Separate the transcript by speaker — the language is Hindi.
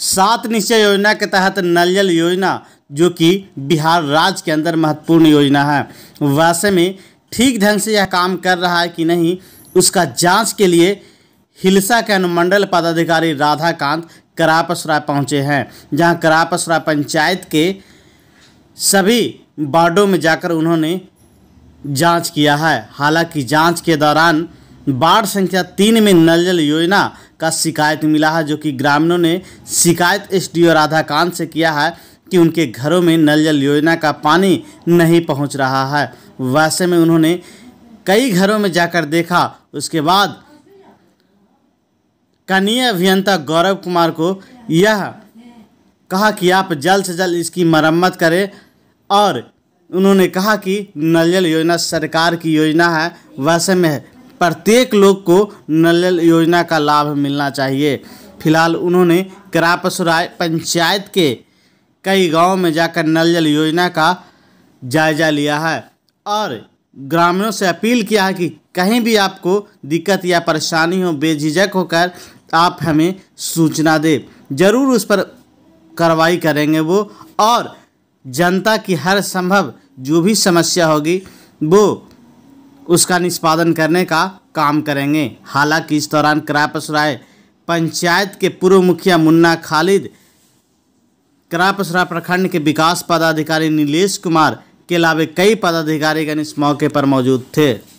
Speaker 1: सात निश्चय योजना के तहत नल जल योजना जो कि बिहार राज्य के अंदर महत्वपूर्ण योजना है वैसे में ठीक ढंग से यह काम कर रहा है कि नहीं उसका जांच के लिए हिलसा के अनुमंडल पदाधिकारी राधाकांत करापसरा पहुंचे हैं जहां करापसरा पंचायत के सभी वार्डों में जाकर उन्होंने जांच किया है हालांकि जांच के दौरान वार्ड संख्या तीन में नल जल योजना का शिकायत मिला है जो कि ग्रामीणों ने शिकायत एस डी राधाकांत से किया है कि उनके घरों में नल जल योजना का पानी नहीं पहुंच रहा है वैसे में उन्होंने कई घरों में जाकर देखा उसके बाद कनीय अभियंता गौरव कुमार को यह कहा कि आप जल्द से जल्द इसकी मरम्मत करें और उन्होंने कहा कि नल जल योजना सरकार की योजना है वैसे में प्रत्येक लोग को नल योजना का लाभ मिलना चाहिए फिलहाल उन्होंने करापसराय पंचायत के कई गांव में जाकर नल जल योजना का जायजा लिया है और ग्रामीणों से अपील किया है कि कहीं भी आपको दिक्कत या परेशानी हो बेझिझक होकर आप हमें सूचना दें ज़रूर उस पर कार्रवाई करेंगे वो और जनता की हर संभव जो भी समस्या होगी वो उसका निष्पादन करने का काम करेंगे हालांकि इस दौरान करापसराय पंचायत के पूर्व मुखिया मुन्ना खालिद करापसराय प्रखंड के विकास पदाधिकारी नीलेश कुमार के अलावे कई पदाधिकारीगण इस मौके पर मौजूद थे